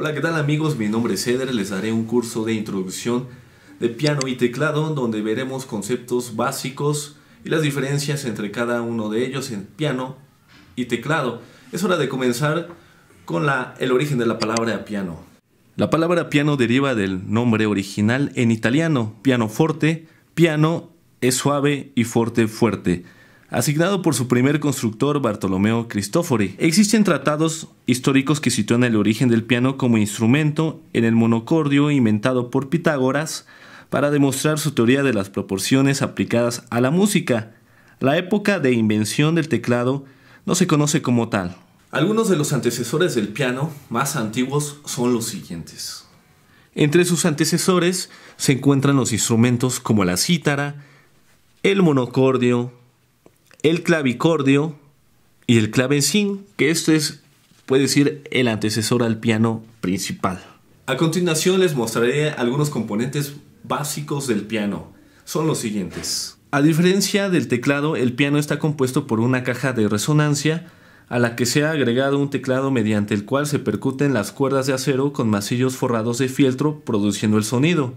Hola, ¿qué tal amigos? Mi nombre es Eder, les daré un curso de introducción de piano y teclado donde veremos conceptos básicos y las diferencias entre cada uno de ellos en piano y teclado. Es hora de comenzar con el origen de la palabra piano. La palabra piano deriva del nombre original en italiano, pianoforte, piano es suave y forte fuerte asignado por su primer constructor Bartolomeo Cristofori. Existen tratados históricos que sitúan el origen del piano como instrumento en el monocordio inventado por Pitágoras para demostrar su teoría de las proporciones aplicadas a la música. La época de invención del teclado no se conoce como tal. Algunos de los antecesores del piano más antiguos son los siguientes. Entre sus antecesores se encuentran los instrumentos como la cítara, el monocordio, el clavicordio y el clavecín, que esto es, puede decir, el antecesor al piano principal. A continuación les mostraré algunos componentes básicos del piano. Son los siguientes. A diferencia del teclado, el piano está compuesto por una caja de resonancia a la que se ha agregado un teclado mediante el cual se percuten las cuerdas de acero con masillos forrados de fieltro produciendo el sonido.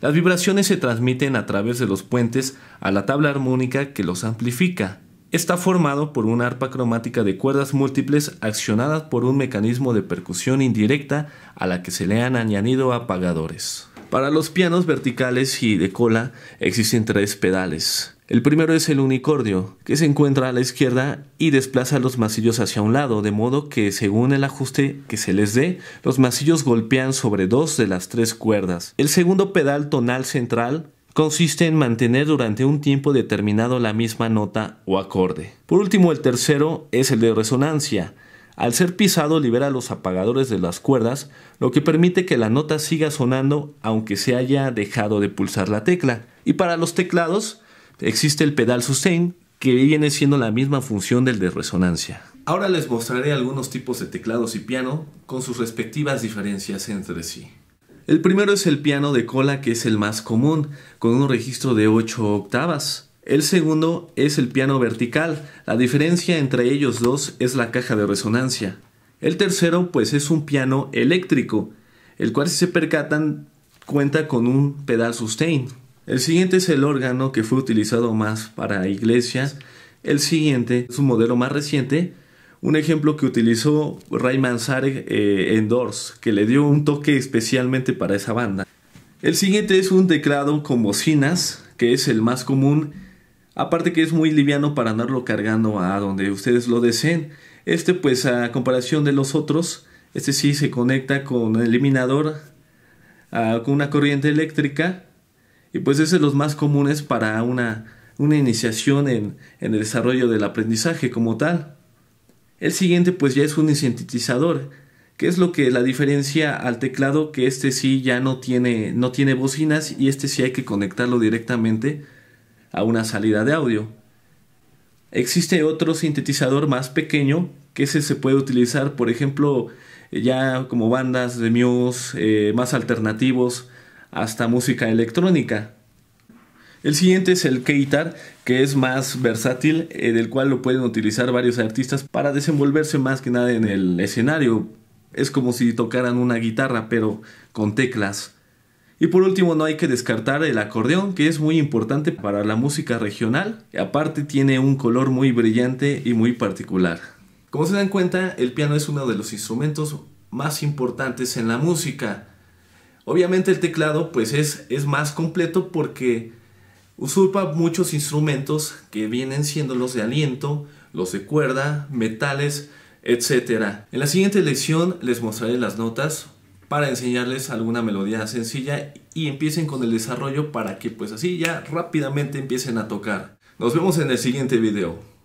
Las vibraciones se transmiten a través de los puentes a la tabla armónica que los amplifica. Está formado por una arpa cromática de cuerdas múltiples accionadas por un mecanismo de percusión indirecta a la que se le han añadido apagadores. Para los pianos verticales y de cola existen tres pedales. El primero es el unicordio, que se encuentra a la izquierda y desplaza los masillos hacia un lado, de modo que según el ajuste que se les dé, los masillos golpean sobre dos de las tres cuerdas. El segundo pedal tonal central consiste en mantener durante un tiempo determinado la misma nota o acorde. Por último, el tercero es el de resonancia. Al ser pisado libera los apagadores de las cuerdas, lo que permite que la nota siga sonando aunque se haya dejado de pulsar la tecla. Y para los teclados, existe el pedal sustain, que viene siendo la misma función del de resonancia. Ahora les mostraré algunos tipos de teclados y piano con sus respectivas diferencias entre sí. El primero es el piano de cola que es el más común, con un registro de 8 octavas. El segundo es el piano vertical, la diferencia entre ellos dos es la caja de resonancia. El tercero pues es un piano eléctrico, el cual si se percatan cuenta con un pedal sustain, el siguiente es el órgano que fue utilizado más para iglesias. El siguiente es un modelo más reciente, un ejemplo que utilizó Ray Manzarek eh, en Doors, que le dio un toque especialmente para esa banda. El siguiente es un teclado con bocinas, que es el más común, aparte que es muy liviano para andarlo cargando a donde ustedes lo deseen. Este pues a comparación de los otros, este sí se conecta con el eliminador, ah, con una corriente eléctrica y pues ese es los más comunes para una, una iniciación en, en, el desarrollo del aprendizaje como tal. El siguiente pues ya es un sintetizador, que es lo que la diferencia al teclado que este sí ya no tiene, no tiene bocinas y este sí hay que conectarlo directamente a una salida de audio. Existe otro sintetizador más pequeño que ese se puede utilizar por ejemplo ya como bandas de muse eh, más alternativos hasta música electrónica. El siguiente es el keitar, que es más versátil, en eh, el cual lo pueden utilizar varios artistas para desenvolverse más que nada en el escenario. Es como si tocaran una guitarra, pero con teclas. Y por último, no hay que descartar el acordeón, que es muy importante para la música regional. Aparte, tiene un color muy brillante y muy particular. Como se dan cuenta, el piano es uno de los instrumentos más importantes en la música Obviamente el teclado pues es, es más completo porque usurpa muchos instrumentos que vienen siendo los de aliento, los de cuerda, metales, etc. En la siguiente lección les mostraré las notas para enseñarles alguna melodía sencilla y empiecen con el desarrollo para que pues así ya rápidamente empiecen a tocar. Nos vemos en el siguiente video.